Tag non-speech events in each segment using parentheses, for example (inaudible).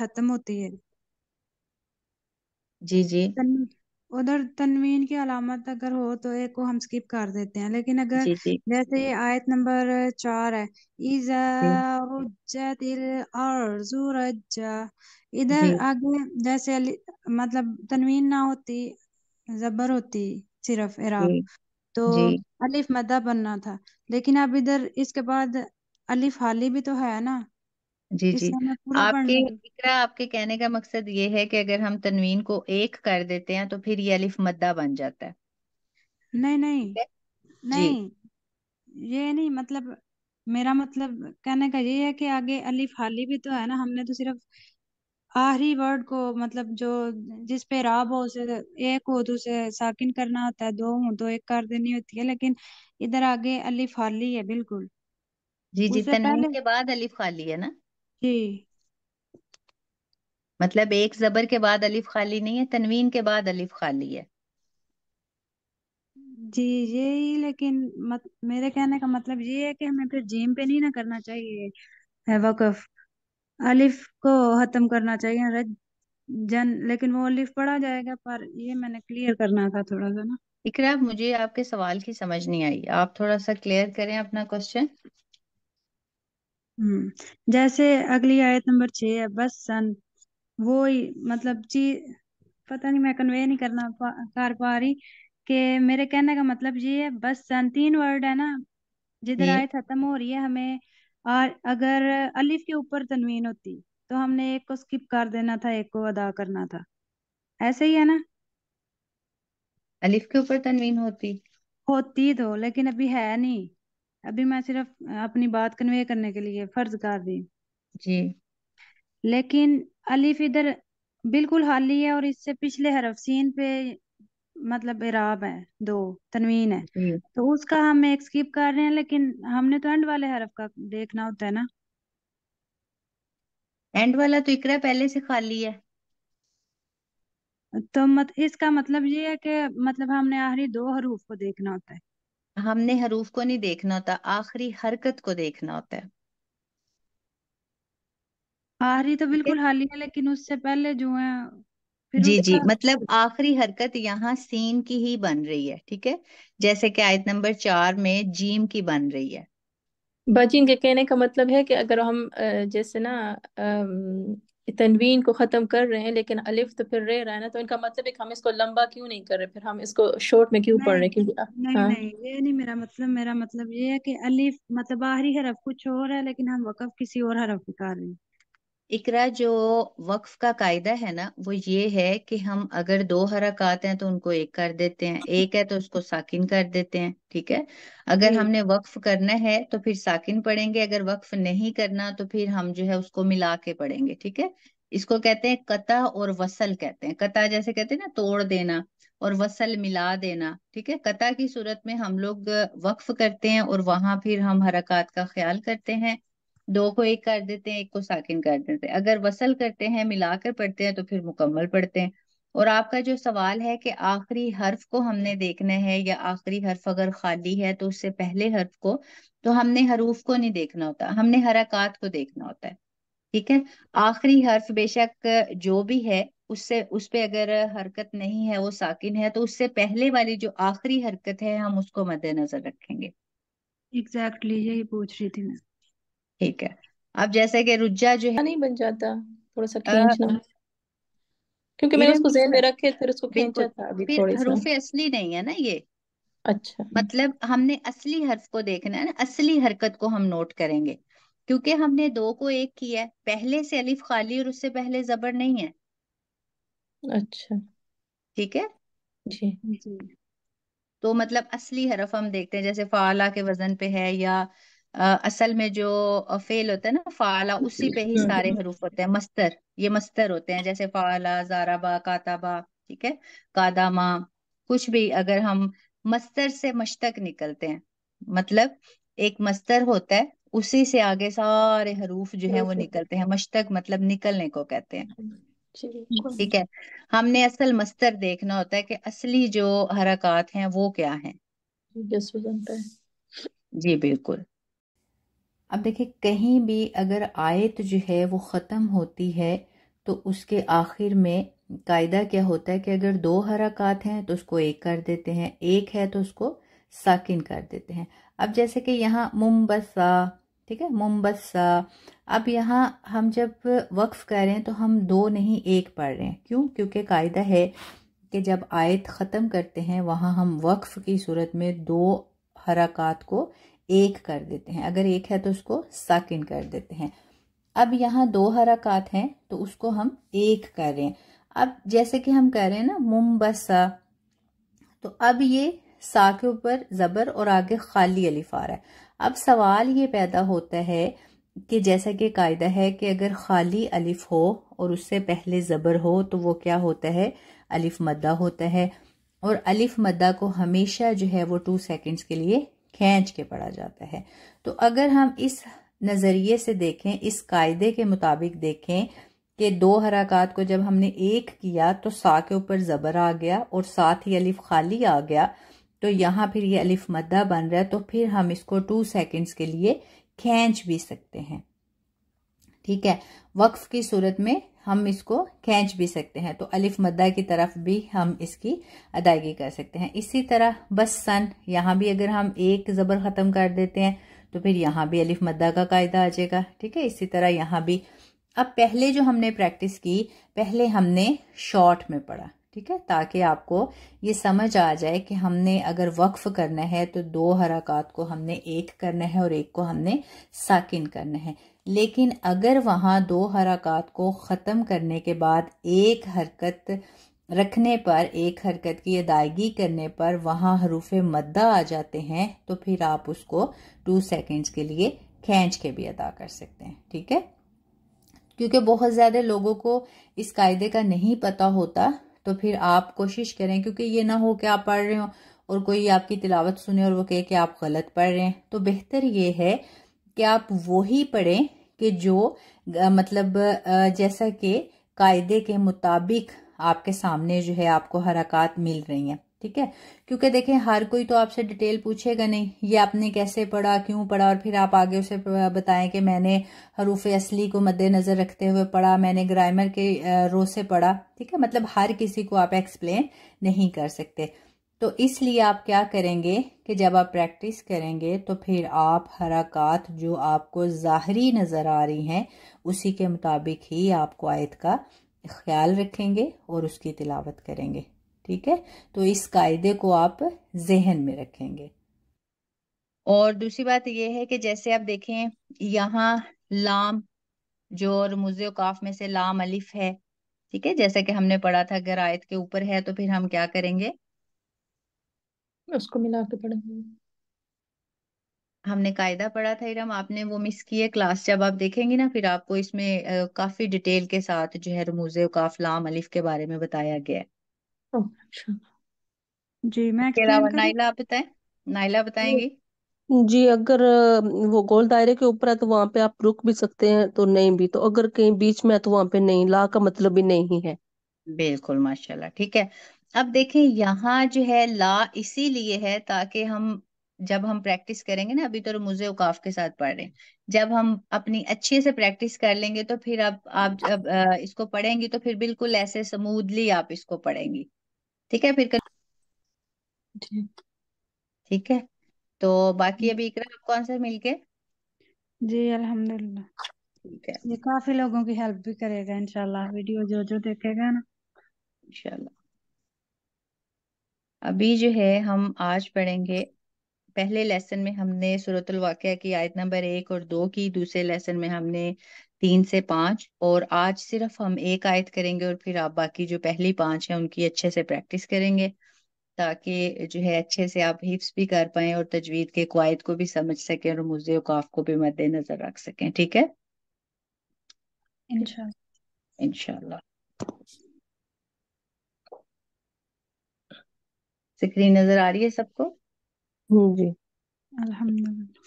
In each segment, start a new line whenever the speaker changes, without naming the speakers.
खत्म होती है जी जी उधर तनवीन की अलामत अगर हो तो एक को हम स्किप कर देते हैं लेकिन अगर जी जी जैसे ये आयत नंबर चार है हम्म। इधर आगे जैसे मतलब तनवीन ना होती जबर होती सिर्फ इराब तो जी अलिफ मदा बनना था लेकिन अब इधर
इसके बाद अलिफ हाली भी तो है ना जी जी पूरा आपके इकरा आपके कहने का मकसद ये है कि अगर हम तनवीन को एक कर देते हैं तो फिर ये अलिफ मद्दा बन जाता है नहीं नहीं
जी नहीं ये नहीं मतलब मेरा मतलब कहने का ये है कि आगे अलिफ हाली भी तो है ना हमने तो सिर्फ आखिरी वर्ड को मतलब जो जिस पे राब हो उसे एक हो तो उसे साकिन करना होता है दो हो तो एक कर देनी होती है लेकिन इधर आगे अलिफ हाली है बिल्कुल जी जी उससे तनवीन पहले के
बाद अलिफ खाली है ना जी मतलब एक जबर के बाद अलिफ खाली नहीं है तनवीन के बाद अलिफ खाली है जी यही लेकिन मत, मेरे कहने का मतलब ये है
कि हमें फिर जीम पे नहीं ना करना चाहिए है वकफ अलिफ को खत्म
करना चाहिए रज जन लेकिन वो अलिफ पढ़ा जाएगा पर ये मैंने क्लियर करना था थोड़ा सा ना इकरा मुझे आपके सवाल की समझ नहीं आई आप थोड़ा सा क्लियर करें अपना क्वेश्चन
हम्म, जैसे अगली आयत नंबर छे है बस सन वो ही मतलब जी पता नहीं मैं कन्वे नहीं करना पा, कर पा रही के मेरे कहने का मतलब ये है बस सन तीन वर्ड है ना जिधर आयत खत्म हो रही है हमें और अगर अलिफ के ऊपर तनवीन होती तो हमने एक को स्किप कर देना था एक को अदा करना था ऐसे ही है ना अलिफ के ऊपर तनवीन होती होती तो लेकिन अभी है नहीं अभी मैं सिर्फ अपनी बात कन्वे करने के लिए फर्ज कर दी जी लेकिन अलिफ इधर बिल्कुल हाली है और इससे पिछले हरफ सीन पे मतलब इराब है दो तनवीन है तो उसका हम एक स्किप कर रहे हैं लेकिन हमने तो एंड वाले हरफ का देखना होता है ना एंड वाला तो इकरा पहले से खाली है तो मत इसका मतलब ये है कि
मतलब हमने आखिरी दो हरूफ को देखना होता है हमने हरूफ को नहीं देखना होता आखिरी हरकत को देखना होता है आखिरी तो बिल्कुल हाल ही है लेकिन उससे पहले जो है फिर जी जी मतलब आखिरी हरकत यहाँ सीन की ही बन रही है ठीक है जैसे कि आयत नंबर चार में जीम की बन रही है
बाजी के कहने का मतलब है कि अगर हम जैसे ना तनवीन को ख़त्म कर रहे हैं लेकिन अलिफ तो फिर रह रहा है ना तो इनका मतलब है कि हम इसको लंबा क्यों नहीं कर रहे फिर हम इसको शॉर्ट में क्यों पढ़ रहे क्योंकि नहीं हाँ? नहीं
ये नहीं मेरा मतलब मेरा मतलब ये है कि अलिफ
मतलब बाहरी हरफ कुछ और है लेकिन हम वकफ किसी और हरफ पे कर रहे हैं इकरा जो वक्फ का कायदा है ना वो ये है कि हम अगर दो हरकत हैं तो उनको एक कर देते हैं एक है तो उसको साकिन कर देते हैं ठीक है अगर हमने वक्फ करना है तो फिर साकिन पढ़ेंगे अगर वक्फ नहीं करना तो फिर हम जो है उसको मिला के पढ़ेंगे ठीक है इसको कहते हैं कता और वसल कहते हैं कता जैसे कहते हैं ना तोड़ देना और वसल मिला देना ठीक है कता की सूरत में हम लोग वक्फ करते हैं और वहां फिर हम हरकत का ख्याल करते हैं दो को एक कर देते हैं एक को साकिन कर देते हैं अगर वसल करते हैं मिलाकर पढ़ते हैं तो फिर मुकम्मल पढ़ते हैं और आपका जो सवाल है कि आखिरी हर्फ को हमने देखना है या आखिरी हर्फ अगर खाली है तो उससे पहले हर्फ को तो हमने हरूफ को नहीं देखना होता हमने हरकत को देखना होता है ठीक है आखिरी हर्फ बेशक जो भी है उससे उस पर अगर हरकत नहीं है वो साकिन है तो उससे पहले वाली जो आखिरी हरकत है हम उसको मद्देनजर रखेंगे एग्जैक्टली exactly, यही पूछ रही थी मैं ठीक है अब जैसे कि रुज्जा जो है नहीं बन जाता थोड़ा सा खींचना क्योंकि मैंने उसको जेन में रखे फिर उसको खींचा था अभी फिर थोड़े सा हरूफ असली नहीं है ना ये अच्छा मतलब हमने असली हर्फ को देखना है ना असली हरकत को हम नोट करेंगे क्योंकि हमने दो को एक किया है पहले से अलिफ खाली और उससे पहले जबर नहीं है अच्छा ठीक है जी जी तो मतलब असली हरफ हम देखते हैं जैसे फाला के वजन पे है या असल में जो फेल होता है ना फाला उसी पे ही हम्म। सारे हरूफ होते हैं मस्तर ये मस्तर होते हैं जैसे फाला जाराबा काताबा ठीक है कादामा कुछ भी अगर हम मस्तर से मशतक निकलते हैं मतलब एक मस्तर होता है उसी से आगे सारे हरूफ जो है वो निकलते हैं मशतक मतलब निकलने को कहते हैं ठीक है हमने असल मस्तर देखना होता है कि असली जो हरकत हैं वो क्या है जी बिल्कुल अब देखिए कहीं भी अगर आयत जो है वो ख़त्म होती है तो उसके आखिर में कायदा क्या होता है कि अगर दो हरकत हैं तो उसको एक कर देते हैं एक है तो उसको साकिन कर देते हैं अब जैसे कि यहाँ मुमबसा ठीक है मुम्बसा अब यहाँ हम जब वक्फ कर रहे हैं तो हम दो नहीं एक पढ़ रहे हैं क्यों क्योंकि कायदा है कि जब आयत ख़त्म करते हैं वहाँ हम वक्फ की सूरत में दो हरकत को एक कर देते हैं अगर एक है तो उसको साकिन कर देते हैं अब यहाँ दो हरकत हैं तो उसको हम एक कर रहे हैं अब जैसे कि हम कह रहे हैं ना मुम्बसा तो अब ये सा के ऊपर ज़बर और आगे खाली अलिफ आ रहा है अब सवाल ये पैदा होता है कि जैसा कि कायदा है कि अगर खाली अलिफ हो और उससे पहले ज़बर हो तो वो क्या होता है अलिफ मद्दा होता है और अलिफ मद्दा को हमेशा जो है वो टू सेकंड्स के लिए खींच के पढ़ा जाता है तो अगर हम इस नज़रिए से देखें इस कायदे के मुताबिक देखें कि दो हरकत को जब हमने एक किया तो सा के ऊपर ज़बर आ गया और साथ ही अलिफ खाली आ गया तो यहाँ फिर ये अलिफ मद्दा बन रहा है तो फिर हम इसको टू सेकंड्स के लिए खींच भी सकते हैं ठीक है वक्फ की सूरत में हम इसको खींच भी सकते हैं तो अलिफ मद्दा की तरफ भी हम इसकी अदायगी कर सकते हैं इसी तरह बस सन यहाँ भी अगर हम एक ज़बर ख़त्म कर देते हैं तो फिर यहाँ भी अलिफ मद्दा का कायदा आ जाएगा ठीक है इसी तरह यहाँ भी अब पहले जो हमने प्रैक्टिस की पहले हमने शॉर्ट में पढ़ा ठीक है ताकि आपको ये समझ आ जाए कि हमने अगर वक्फ करना है तो दो हरकत को हमने एक करना है और एक को हमने साकिन करना है लेकिन अगर वहाँ दो हरकत को ख़त्म करने के बाद एक हरकत रखने पर एक हरकत की अदायगी करने पर वहाँ हरूफ मद्दा आ जाते हैं तो फिर आप उसको टू सेकेंड्स के लिए खींच के भी अदा कर सकते हैं ठीक है क्योंकि बहुत ज़्यादा लोगों को इस कायदे का नहीं पता होता तो फिर आप कोशिश करें क्योंकि ये ना हो कि आप पढ़ रहे हो और कोई आपकी तिलावत सुने और वो कहे कि आप गलत पढ़ रहे हैं तो बेहतर ये है कि आप वही पढ़ें कि जो मतलब जैसा कि कायदे के मुताबिक आपके सामने जो है आपको हरकत मिल रही हैं ठीक है क्योंकि देखें हर कोई तो आपसे डिटेल पूछेगा नहीं ये आपने कैसे पढ़ा क्यों पढ़ा और फिर आप आगे उसे बताएं कि मैंने हरूफ असली को मद्देनज़र रखते हुए पढ़ा मैंने ग्रामर के रो से पढ़ा ठीक है मतलब हर किसी को आप एक्सप्लेन नहीं कर सकते तो इसलिए आप क्या करेंगे कि जब आप प्रैक्टिस करेंगे तो फिर आप हरकत जो आपको ज़ाहरी नज़र आ रही हैं उसी के मुताबिक ही आपको आयत का ख्याल रखेंगे और उसकी तिलावत करेंगे ठीक है तो इस कायदे को आप जहन में रखेंगे और दूसरी बात यह है कि जैसे आप देखें यहाँ लाम जो और मुजे काफ में से लाम अलिफ है ठीक है जैसे कि हमने पढ़ा था अगर आयत के ऊपर है तो फिर हम क्या करेंगे उसको मिला के पढ़ेंगे हमने कायदा पढ़ा था इरम आपने वो मिस की है क्लास जब आप देखेंगे ना फिर आपको इसमें काफी डिटेल के साथ जो है रमूज काफ लाम अलिफ के बारे में बताया गया है अच्छा। जी मैं इसके एक्सप्लेन अलावा करूँ नाइला आप बताएं नाइला बताएंगी जी अगर
वो गोल दायरे के ऊपर है तो वहां पे आप रुक भी सकते हैं तो नहीं भी तो अगर कहीं बीच में है तो वहां पे नहीं ला
का मतलब भी नहीं है बिल्कुल माशाल्लाह ठीक है अब देखें यहाँ जो है ला इसीलिए है ताकि हम जब हम प्रैक्टिस करेंगे ना अभी तो रमूज औकाफ के साथ पढ़ रहे हैं जब हम अपनी अच्छे से प्रैक्टिस कर लेंगे तो फिर आप आप जब इसको पढ़ेंगे तो फिर बिल्कुल ऐसे स्मूदली आप इसको पढ़ेंगी ठीक है फिर कर ठीक है तो बाकी अभी इकरा आपको आंसर मिल के
जी अल्हम्दुलिल्लाह ठीक है ये काफी लोगों की हेल्प भी करेगा इंशाल्लाह
वीडियो जो जो देखेगा ना इंशाल्लाह अभी जो है हम आज पढ़ेंगे पहले लेसन में हमने सूरतुल वाकया की आयत नंबर एक और दो की दूसरे लेसन में हमने तीन से पांच और आज सिर्फ हम एक आयत करेंगे और फिर आप बाकी जो पहली पांच है उनकी अच्छे से प्रैक्टिस करेंगे ताकि जो है अच्छे से आप हिफ्स भी कर पाए और तजवीद के कवायद को भी समझ सकें और मुजे औकाफ को भी मद्देनजर रख सकें ठीक है
इंशाल्लाह
इंशाल्लाह स्क्रीन नजर आ रही है सबको हाँ जी अल्हम्दुलिल्लाह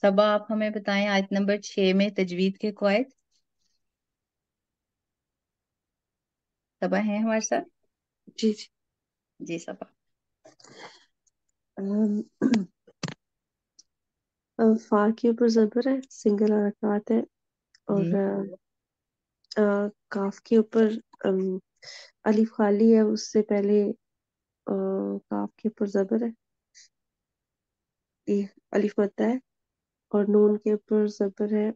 सबा आप हमें बताएं आयत नंबर छह में तजवीद के कवायद सबा है हमारे साथ जी जी जी सबा
फा के ऊपर जबर है सिंगल हरकत है और आ, हम्म। काफ के ऊपर अलीफ खाली है उससे पहले आ, काफ के ऊपर जबर है अलीफ होता है और नून के ऊपर जबर है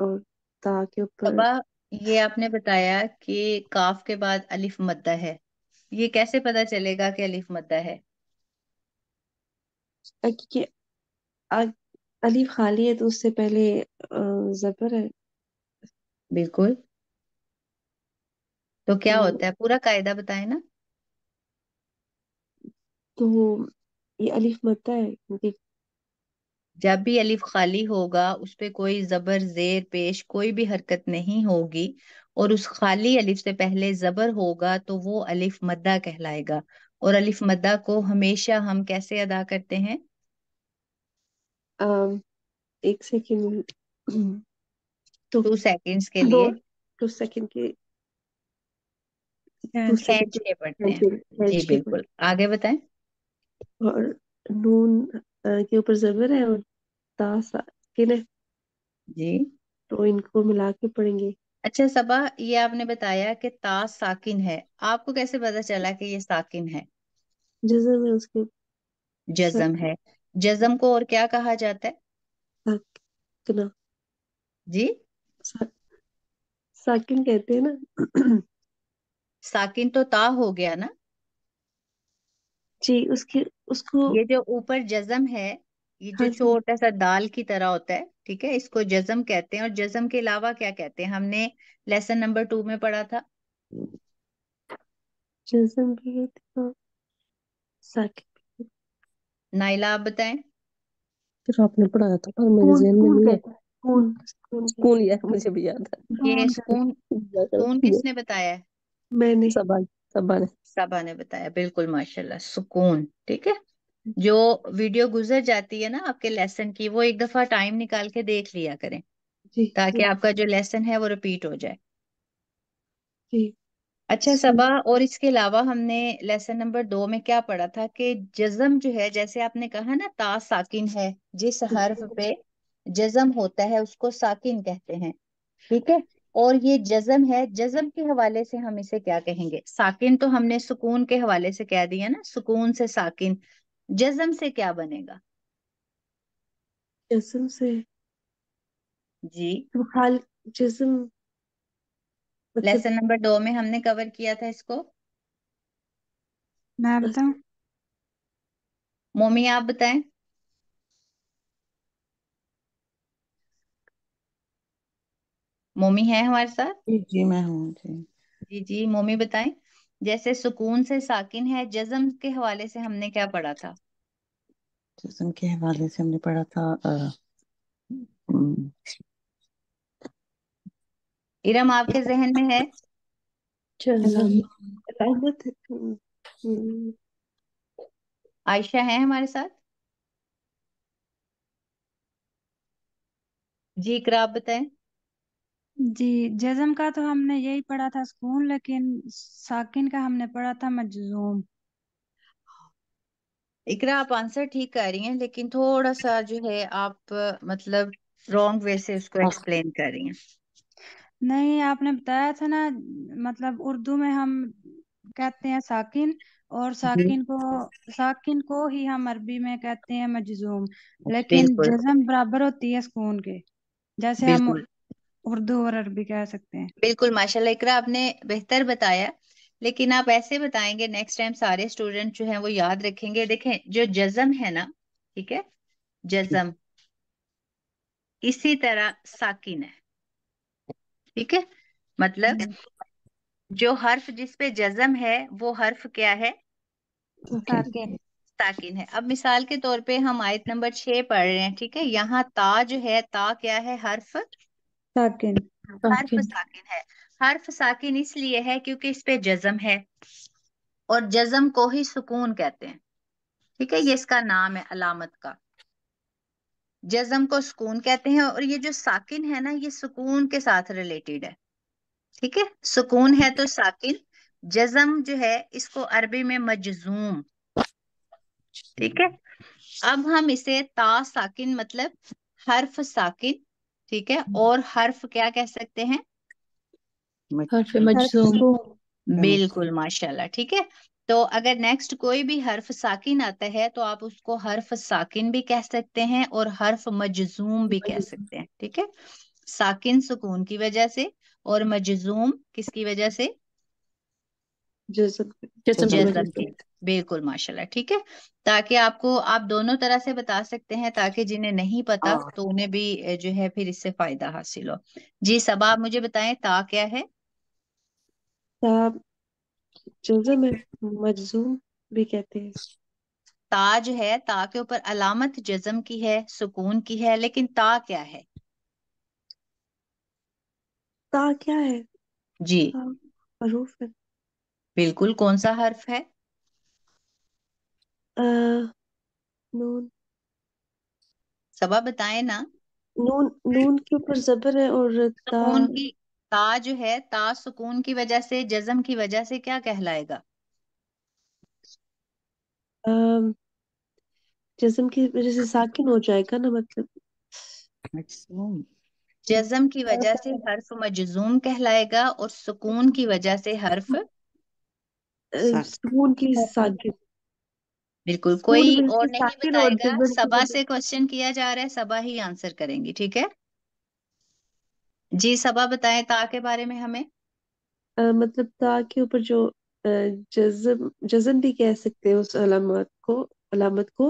और
ता के ऊपर ये आपने बताया कि काफ के बाद अलिफ मद्दा है ये कैसे पता चलेगा कि अलिफ मद्दा है अ- क्योंकि अलिफ खाली है तो उससे पहले जबर है बिल्कुल तो क्या तो होता है पूरा कायदा बताए ना तो ये अलिफ मद्दा है क्योंकि जब भी अलिफ खाली होगा उस पर कोई जबर जेर पेश कोई भी हरकत नहीं होगी और उस खाली अलिफ से पहले जबर होगा तो वो अलिफ मद्दा कहलाएगा और अलिफ मद्दा को हमेशा हम कैसे अदा करते हैं एक सेकेंड टू के लिए टू सेकेंड
के हाँ, जी बिल्कुल आगे बताएं और नून के ऊपर जबर है और सा ठीक है जी
तो इनको मिला के पढ़ेंगे अच्छा सबा ये आपने बताया कि ता साकिन है आपको कैसे पता चला कि ये साकिन है जजम है उसके जजम है जजम को और क्या कहा जाता है साकिना जी सा, साकिन कहते हैं ना साकिन तो ता हो गया ना जी उसके उसको ये जो ऊपर जजम है ये जो हाँ जी छोटा सा दाल की तरह होता है ठीक है इसको जजम कहते हैं और जजम के अलावा क्या कहते हैं हमने लेसन नंबर टू में पढ़ा था जजम भी है तो साकिब नाइला आप बताएं फिर आपने पढ़ाया था
पर मेरे स्कूल जहन में नहीं है कहते
हैं स्कूल स्कूल यार मुझे भी याद है ये हाँ स्पून स्पून किसने बताया है मैंने सबा सबा ने सबा ने बताया बिल्कुल माशाल्लाह सुकून ठीक है जो वीडियो गुजर जाती है ना आपके लेसन की वो एक दफा टाइम निकाल के देख लिया करें जी ताकि जी आपका जो लेसन है वो रिपीट हो जाए जी अच्छा सबा और इसके अलावा हमने लेसन नंबर दो में क्या पढ़ा था कि जज्म जो है जैसे आपने कहा ना ता साकिन है जिस हर्फ पे जज्म होता है उसको साकिन कहते हैं ठीक है और ये जज्म है जज्म के हवाले से हम इसे क्या कहेंगे साकिन तो हमने सुकून के हवाले से कह दिया ना सुकून से साकिन जज्म से क्या बनेगा जज्म से जी तो हाल जज्म लेसन नंबर दो में हमने कवर किया था इसको मैं बताऊं तो मोमी आप बताएं मोमी है हमारे साथ जी जी मैं हूँ जी जी जी मोमी बताएं जैसे सुकून से साकिन है जज्म के हवाले से हमने क्या पढ़ा था
जज्म के हवाले से हमने पढ़ा था आ, हम्म।
इरम आपके जहन में है आयशा है हमारे साथ जी आप बताए जी जज़म का तो हमने
यही पढ़ा था सुकून लेकिन साकिन का हमने पढ़ा था मजजूम
इकरा आप आंसर ठीक कर रही हैं लेकिन थोड़ा सा जो है आप मतलब रॉन्ग वे से उसको एक्सप्लेन कर रही हैं नहीं आपने बताया
था ना मतलब उर्दू में हम कहते हैं साकिन और जी हम्म। साकिन को साकिन को ही हम अरबी में कहते हैं मजजूम लेकिन बिल्कुल जज़म बराबर होती है सुकून के जैसे हम बिल्कुल उर्दू और अरबी कह सकते हैं
बिल्कुल माशाल्लाह इकरा आपने बेहतर बताया लेकिन आप ऐसे बताएंगे नेक्स्ट टाइम सारे स्टूडेंट जो है वो याद रखेंगे देखें जो जजम है ना ठीक है जजम इसी तरह साकिन है ठीक है मतलब हम्म। जो हर्फ जिस पे जजम है वो हर्फ क्या है साकिन साकिन है अब मिसाल के तौर पे हम आयत नंबर छह पढ़ रहे हैं ठीक है यहाँ ता जो है ता क्या है हर्फ साकिन हर्फ साकिन है हर्फ साकिन इसलिए है क्योंकि इस पे जजम है और जजम को ही सुकून कहते हैं ठीक है ये इसका नाम है अलामत का जजम को सुकून कहते हैं और ये जो साकिन है ना ये सुकून के साथ रिलेटेड है ठीक है सुकून है तो साकिन जजम जो है इसको अरबी में मजजूम ठीक है अब हम इसे ता साकिन मतलब हर्फ साकिन ठीक है हम्म। और हर्फ क्या कह सकते हैं बिल्कुल माशाल्लाह ठीक है तो अगर नेक्स्ट कोई भी हर्फ साकिन आता है तो आप उसको हर्फ साकिन भी कह सकते हैं और हर्फ मजजूम भी कह सकते हैं ठीक है साकिन सुकून की वजह से और मजजूम किसकी वजह से बिल्कुल माशाल्लाह ठीक है ताकि आपको आप दोनों तरह से बता सकते हैं ताकि जिन्हें नहीं पता हाँ। तो उन्हें भी जो है फिर इससे फायदा हासिल हो जी सब आप मुझे बताएं ता क्या है
मजजूम भी कहते
हैं ता जो है ता के ऊपर अलामत जजम की है सुकून की है लेकिन ता क्या है ता क्या है जी हरूफ बिल्कुल कौन सा हर्फ है नून सबा बताए ना नून नून के ऊपर जबर है और सुकून की ता जो है ता सुकून की वजह से जजम की वजह से क्या कहलाएगा
जजम की वजह से साकिन हो जाएगा ना मतलब
अच्छा। जजम की वजह से हर्फ मजजूम कहलाएगा और सुकून की वजह से हर्फ सुकून की साकिन बिल्कुल कोई सुकून और नहीं साकिन और बताएगा जबर सबा से क्वेश्चन किया जा रहा है सबा ही आंसर करेंगी ठीक है जी सबा बताएं ता के बारे में हमें आ, मतलब ता के ऊपर जो अ, जज्म जज्म भी कह सकते हैं उस
अलामत को अलामत को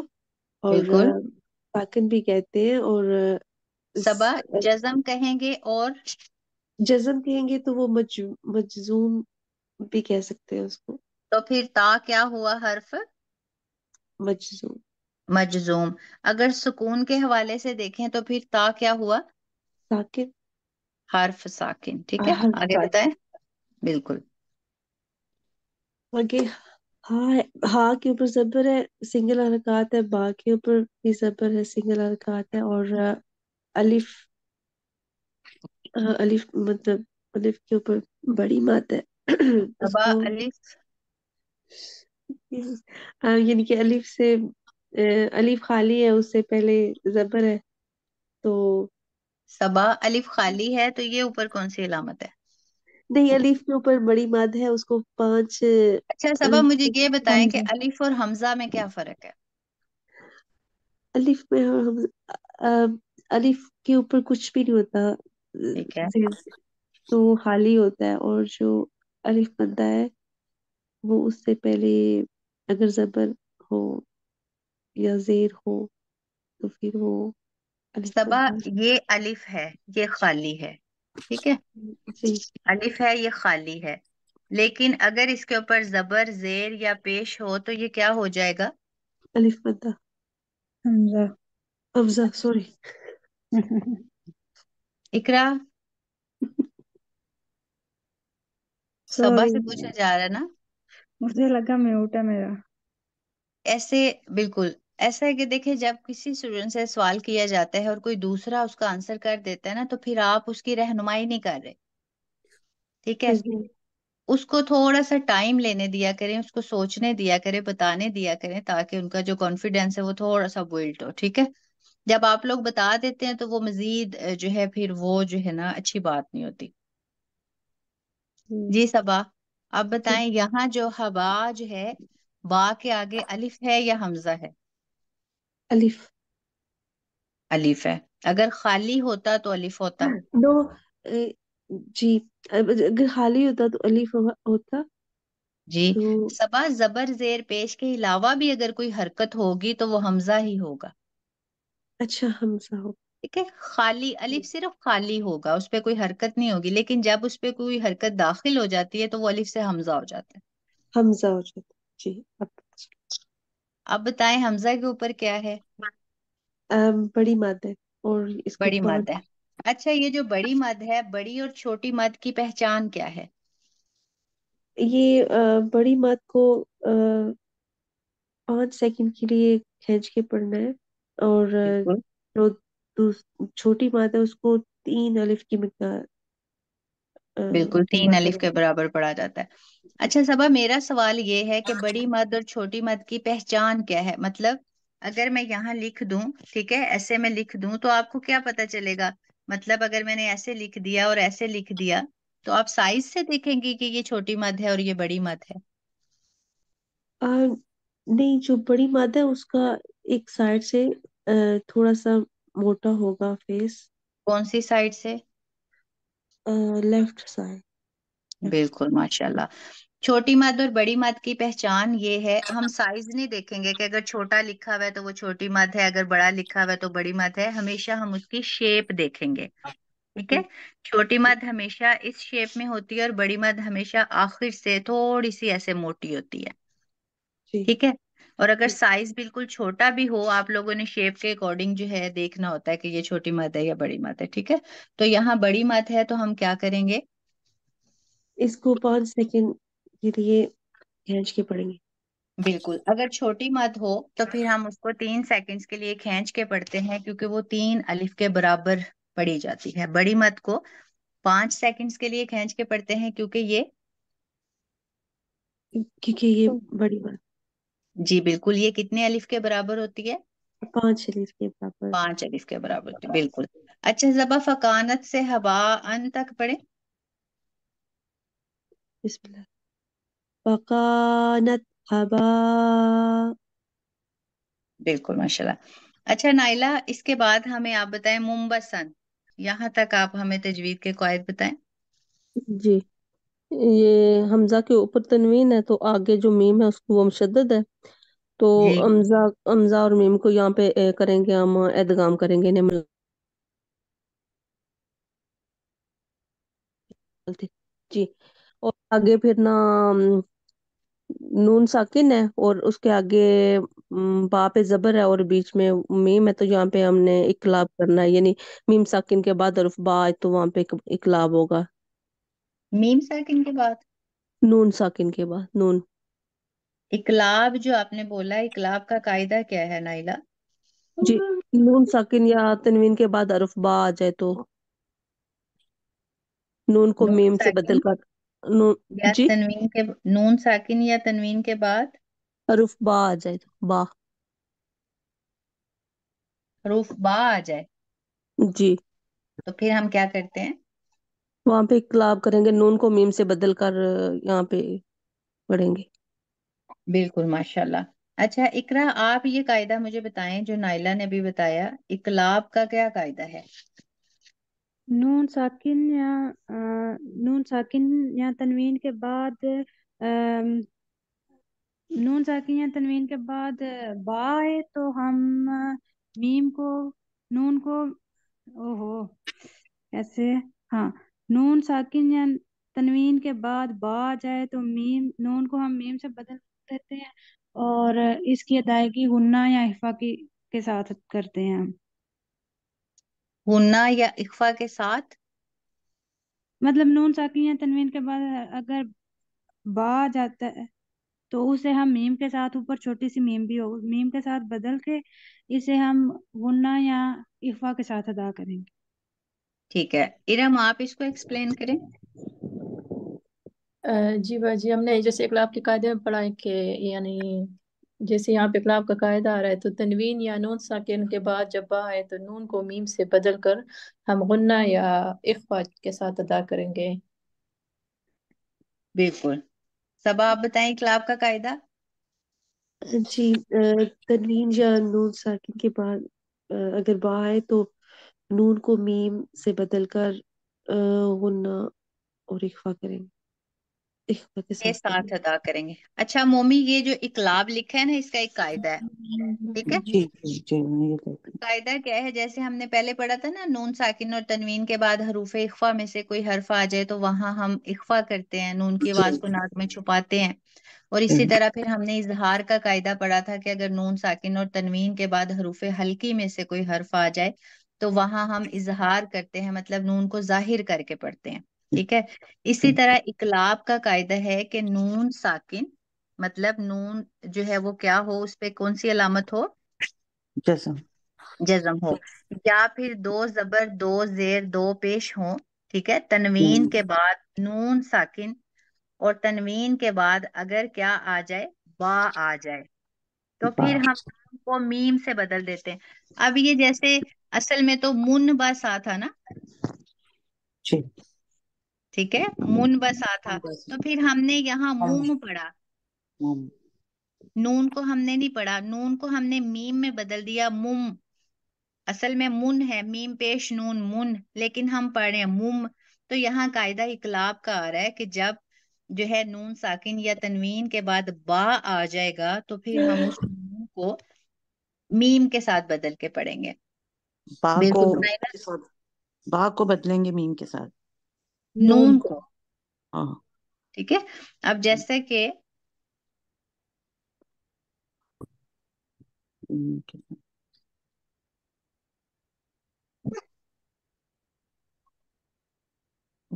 और बिल्कुल साकिन भी कहते हैं और अ,
सबा इस- जजम कहेंगे और
जज्म कहेंगे तो वो मज,
मजूम भी कह सकते हैं उसको तो फिर ता क्या हुआ हर्फ मजजूम मजजूम अगर सुकून के हवाले से देखें तो फिर ता क्या हुआ साकिन हर्फ साकिन ठीक है आगे बताए बिल्कुल आगे हाँ हा के ऊपर
जबर है सिंगल हरकत है बा के ऊपर भी जबर है सिंगल हरकत है और अलिफ अलिफ मतलब अलिफ के ऊपर बड़ी मात है अलिफ (laughs) हाँ,
यानी कि अलीफ से अलीफ खाली है उससे पहले जबर है तो सबा अलीफ खाली है तो ये ऊपर कौन सी अलामत है नहीं
अलीफ के ऊपर बड़ी मद है उसको पांच अच्छा सबा अलिफ मुझे ये बताएं कि
अलीफ और हमजा में क्या फर्क है
अलीफ में और हमजा अलीफ के ऊपर कुछ भी नहीं होता ठीक है तो खाली होता है और जो अलीफ बनता है वो उससे पहले अगर ज़बर हो या ज़ेर हो तो फिर वो
सबा ये अलिफ है ये खाली है ठीक है जी अलिफ है ये खाली है लेकिन अगर इसके ऊपर जबर जेर या पेश हो तो ये क्या हो जाएगा
अलिफ बद्दा अफजा सॉरी
(laughs) इकरा (laughs)
सबा से पूछा जा
रहा है ना मुझे लगा मैं उठा मेरा
ऐसे बिल्कुल ऐसा है कि देखिए जब किसी स्टूडेंट से सवाल किया जाता है और कोई दूसरा उसका आंसर कर देता है ना तो फिर आप उसकी रहनुमाई नहीं कर रहे ठीक है उसको थोड़ा सा टाइम लेने दिया करें उसको सोचने दिया करें बताने दिया करें ताकि उनका जो कॉन्फिडेंस है वो थोड़ा सा बिल्ट हो ठीक है जब आप लोग बता देते हैं तो वो मजीद जो है फिर वो जो है ना अच्छी बात नहीं होती जी सबा अब बताएं यहाँ जो हवाज है बा के आगे अलिफ है या हमजा है अलिफ अलिफ है अगर खाली होता तो अलिफ होता नो हाँ, जी अगर खाली होता तो अलिफ होता जी तो... सबा जबर जेर पेश के अलावा भी अगर कोई हरकत होगी तो वो हमजा ही होगा अच्छा हमजा होगा ठीक है खाली अलिफ सिर्फ खाली होगा उस पर कोई हरकत नहीं होगी लेकिन जब उस पर कोई हरकत दाखिल हो जाती है तो वो अलिफ से हमजा हो जाता है हमजा हो जाता है जी अब अब बताएं हमजा के ऊपर क्या है बड़ी मद है और इसके बड़ी मद है अच्छा ये जो बड़ी मद है बड़ी और छोटी मद की पहचान क्या है
ये बड़ी माद को पांच सेकंड के लिए खींच के पढ़ना है और अ, तो छोटी मादा उसको तीन अलिफ की मिकदार बिल्कुल तीन अलिफ के
बराबर पढ़ा जाता है अच्छा सबा मेरा सवाल ये है कि बड़ी हाँ। मद और छोटी मद की पहचान क्या है मतलब अगर मैं यहाँ लिख दूं ठीक है ऐसे में लिख दूं तो आपको क्या पता चलेगा मतलब अगर मैंने ऐसे लिख दिया और ऐसे लिख दिया तो आप साइज से देखेंगे कि ये छोटी मद है और ये बड़ी मद है आ, नहीं
जो बड़ी मद है उसका एक साइड से थोड़ा सा मोटा होगा
फेस कौन सी साइड से लेफ्ट
साइड
बिल्कुल माशाल्लाह छोटी मद और बड़ी मद की पहचान ये है हम साइज नहीं देखेंगे कि अगर छोटा लिखा हुआ है तो वो छोटी मत है अगर बड़ा लिखा हुआ है तो बड़ी मत है हमेशा हम उसकी शेप देखेंगे ठीक है छोटी मत हमेशा इस शेप में होती है और बड़ी मत हमेशा आखिर से थोड़ी सी ऐसे मोटी होती है ठीक है और अगर साइज बिल्कुल छोटा भी हो आप लोगों ने शेप के अकॉर्डिंग जो है देखना होता है कि ये छोटी मत है या बड़ी मत है ठीक है तो यहाँ बड़ी मत है तो हम क्या करेंगे इसको पांच सेकेंड के लिए खेच के पड़ेंगे बिल्कुल अगर छोटी मत हो तो फिर हम उसको तीन सेकंड्स के लिए खेच के पढ़ते हैं क्योंकि वो तीन अलिफ के बराबर पढ़ी जाती है बड़ी मत को पांच सेकंड्स के लिए खेच के पढ़ते हैं क्योंकि ये क्योंकि ये तो बड़ी मत जी बिल्कुल ये कितने अलिफ के बराबर होती है पांच अलिफ के बराबर पांच अलिफ के बराबर होती है बिल्कुल अच्छा जबा फकानत से हवा अन तक पढ़े
फकानत हवा
बिल्कुल माशाल्लाह अच्छा नाइला इसके बाद हमें आप बताएं मुंबसन यहाँ तक आप हमें तजवीद के कायद बताएं जी
ये हमजा के ऊपर तनवीन है तो आगे जो मीम है उसको वो मुशद है तो हमजा हमजा और मीम को यहाँ पे करेंगे हम एहतगाम करेंगे इन्हें मिल जी और आगे फिर ना नून साकिन है और उसके आगे बा पे जबर है और बीच में मीम है तो यहाँ पे हमने इकलाब करना है यानी मीम साकिन के बाद अरुफ बा तो वहां पे इकलाब होगा मीम साकिन के बाद नून साकिन के बाद नून
इकलाब जो आपने बोला इकलाब का कायदा क्या है नाइला
जी नून साकिन या तनवीन के बाद
अरुफ बा आ जाए तो नून को नून मीम से बदल कर नून या जी तनवीन के नून साकिन या तनवीन के बाद अरुफ बा आ जाए तो बा रूफ बा आ जाए
जी तो फिर हम क्या करते हैं वहां पे इकलाब करेंगे नून को मीम से बदल कर यहाँ पे पढ़ेंगे बिल्कुल माशाल्लाह
अच्छा इकरा आप ये कायदा मुझे बताएं जो नाइला ने भी बताया इकलाब का क्या कायदा है
नून साकिन या नून साकिन या तनवीन के बाद आ, नून साकिन या तनवीन के बाद बा है तो हम मीम को नून को ओहो ऐसे हाँ नून साकिन या तनवीन के बाद बा आ जाए तो मीम नून को हम मीम से बदल देते हैं और इसकी अदायगी गुन्ना या इफ़ा की के साथ करते हैं गुन्ना हुन्ना या इख्फा के साथ मतलब नून साकिन या तनवीन के बाद अगर बा आ जाता है तो उसे हम मीम के साथ ऊपर छोटी सी मीम भी हो मीम के साथ बदल के इसे हम गुन्ना या इफ़ा के साथ अदा
करेंगे ठीक है इरम आप इसको एक्सप्लेन करें जी बाजी हमने जैसे इकलाब के कायदे में पढ़ा है कि यानी जैसे
यहाँ पे इकलाब का कायदा आ रहा है तो तनवीन या नून साकिन के बाद जब बा आए तो नून को मीम से बदल
कर हम गुन्ना या इखवा के साथ अदा करेंगे बिल्कुल सब आप बताएं इकलाब का कायदा जी
तनवीन या नून साकिन के बाद अगर बा आए तो नून को मीम से बदलकर गुन्ना और इख्फा करेंगे
के साथ अदा करेंगे अच्छा मोमी ये जो इकलाब लिखा है ना इसका एक कायदा है ठीक है जी
जी
कायदा क्या है जैसे हमने पहले पढ़ा था ना नून साकिन और तनवीन के बाद हरूफ इख्फा में से कोई हरफ आ जाए तो वहाँ हम इख्फा करते हैं नून की आवाज को नाक में छुपाते हैं और इसी हम्म। तरह फिर हमने इजहार का कायदा पढ़ा था कि अगर नून साकिन और तनवीन के बाद हरूफ हल्की में से कोई हरफ आ जाए तो वहां हम इजहार करते हैं मतलब नून को जाहिर करके पढ़ते हैं ठीक है इसी तरह इकलाब का कायदा है कि नून साकिन मतलब नून जो है वो क्या हो उस पर कौन सी अलामत हो जजम जजम हो या फिर दो जबर दो जेर दो पेश हो ठीक है तनवीन हम्म। के बाद नून साकिन और तनवीन के बाद अगर क्या आ जाए बा आ जाए तो फिर हम को मीम से बदल देते हैं अब ये जैसे असल में तो मुन बा सा था ना ठीक है मुन ब था तो फिर हमने यहाँ हाँ मुम पढ़ा नून को हमने नहीं पढ़ा नून को हमने मीम में बदल दिया मुम असल में मुन है मीम पेश नून मुन लेकिन हम पढ़ रहे हैं मुम तो यहाँ कायदा इकलाब का आ रहा है कि जब जो है नून साकिन या तनवीन के बाद बा आ जाएगा तो फिर हम उस (laughs) नून को मीम के साथ बदल के पढ़ेंगे बा को
बा को बदलेंगे मीम के साथ नून को हाँ।
ठीक है अब जैसे के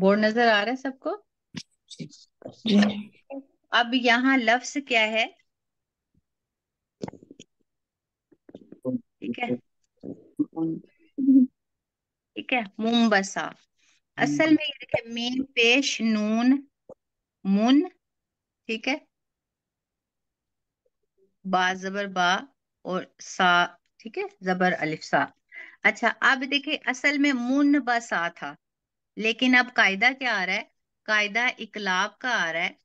बोर्ड नजर आ रहा है सबको अब यहाँ लफ्ज क्या है ठीक है ठीक है मुम्बसा असल में ये देखे मीन पेश नून मुन ठीक है बा जबर बा और सा ठीक है जबर अलिफ सा अच्छा अब देखे असल में मुन बसा था लेकिन अब कायदा क्या आ रहा है कायदा इकलाब का आ रहा है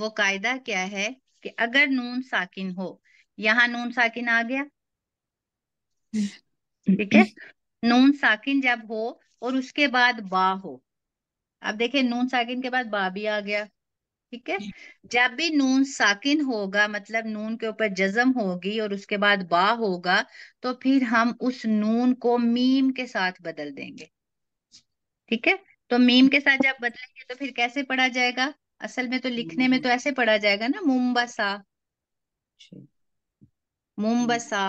वो कायदा क्या है कि अगर नून साकिन हो यहाँ नून साकिन आ गया
ठीक है (clears throat)
नून साकिन जब हो और उसके बाद बा हो अब देखे नून साकिन के बाद बा भी आ गया ठीक है हम्म। जब भी नून साकिन होगा मतलब नून के ऊपर जजम होगी और उसके बाद बा होगा तो फिर हम उस नून को मीम के साथ बदल देंगे ठीक है तो मीम के साथ जब बदलेंगे तो फिर कैसे पढ़ा जाएगा असल में तो लिखने में तो ऐसे पढ़ा जाएगा ना मुम्बसा अच्छा। मुम्बसा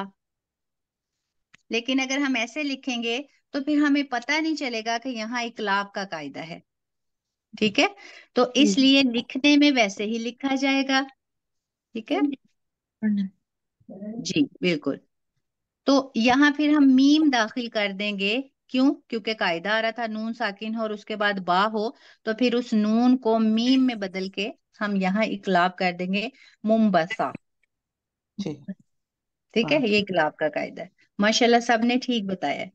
लेकिन अगर हम ऐसे लिखेंगे तो फिर हमें पता नहीं चलेगा कि यहाँ इकलाब का कायदा है ठीक है तो इसलिए लिखने में वैसे ही लिखा जाएगा ठीक है जी बिल्कुल तो यहाँ फिर हम मीम दाखिल कर देंगे क्यों क्योंकि कायदा आ रहा था नून साकिन हो और उसके बाद बा हो तो फिर उस नून को मीम में बदल के हम यहाँ इकलाब कर देंगे मुम्बसा
ठीक
है हाँ। ये इकलाब का कायदा है माशाल्लाह सबने ठीक बताया है।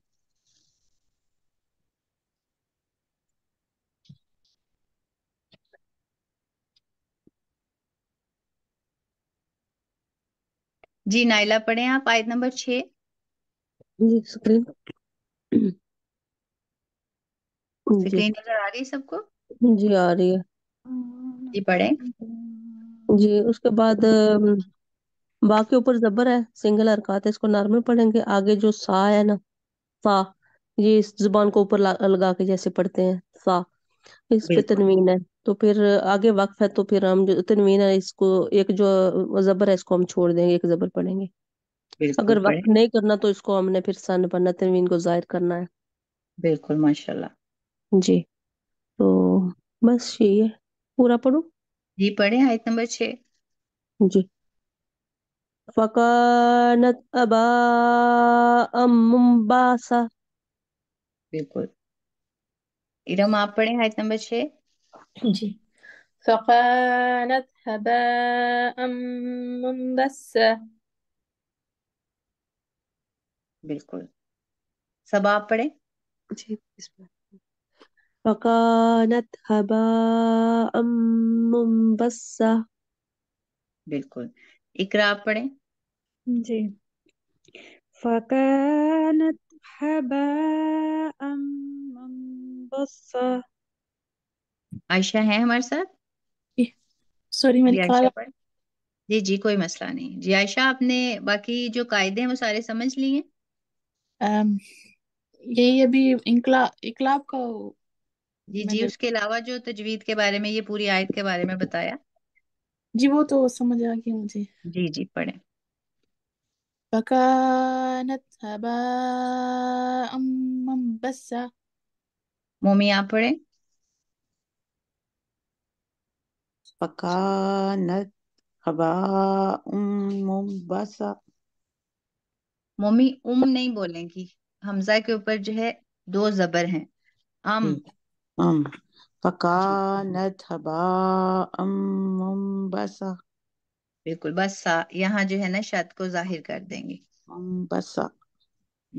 जी नाइला पढ़े आप आयत नंबर छे
जी जी आ रही है जी जी पढ़े जी उसके बाद बा के ऊपर जबर है सिंगल हरकत है इसको नॉर्मल पढ़ेंगे आगे जो सा है ना सा ये इस जुबान को ऊपर लगा के जैसे पढ़ते हैं सा इस पे तनवीन है तो फिर आगे वक्फ है तो फिर हम जो तनवीन है इसको एक जो जबर है इसको हम छोड़ देंगे एक जबर पढ़ेंगे अगर वक्त नहीं करना तो इसको हमने फिर सन पढ़ना तनवीन को जाहिर करना है
बिल्कुल माशाल्लाह
जी तो बस यही है
पूरा पढ़ू जी पढ़े आयत नंबर छः जी फकानत अबा मुंबासा बिल्कुल इरम आप पढ़े आयत नंबर छः जी फकानत हबा मुंबसा बिल्कुल सब आप पढ़े
जी फकानत हबा
मुंबसा
बिल्कुल इकरा आप पढ़े
فكانت هباء منبثا
आयशा है हमारे साथ सॉरी मेरी जी आयशा जी जी कोई मसला नहीं जी आयशा आपने बाकी जो कायदे हैं वो सारे समझ लिए अम, यही अभी इनकला इकलाब का वो जी जी उसके अलावा जो तजवीद के बारे में ये पूरी आयत के बारे में बताया जी वो तो समझ आ गई मुझे जी जी पढ़े فكانت هباء منبثا मोमी यहाँ पढ़े फकानत हबा मुबसा उम नहीं बोलेंगी हमजा के ऊपर जो है दो जबर हैं अम अम फकानत हबा मुबसा बिल्कुल बस सा यहाँ जो है ना शत को जाहिर कर देंगे
बस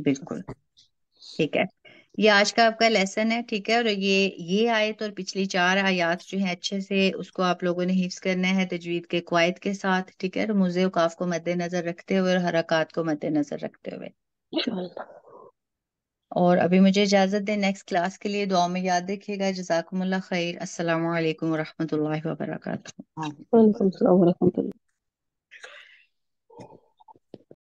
बिल्कुल ठीक है
ये आज का आपका लेसन है ठीक है और ये ये आयत और पिछली चार आयात जो है अच्छे से उसको आप लोगों ने हिफ्स करना है तजवीद के कवायद के साथ ठीक है मुझे उकाफ को मद्देनजर रखते हुए और हरकत को मद्देनजर रखते हुए और अभी मुझे इजाजत दें नेक्स्ट क्लास के लिए दुआ में याद रखिएगा जजाकमल्ला खैर असलम वरहमल
वर्का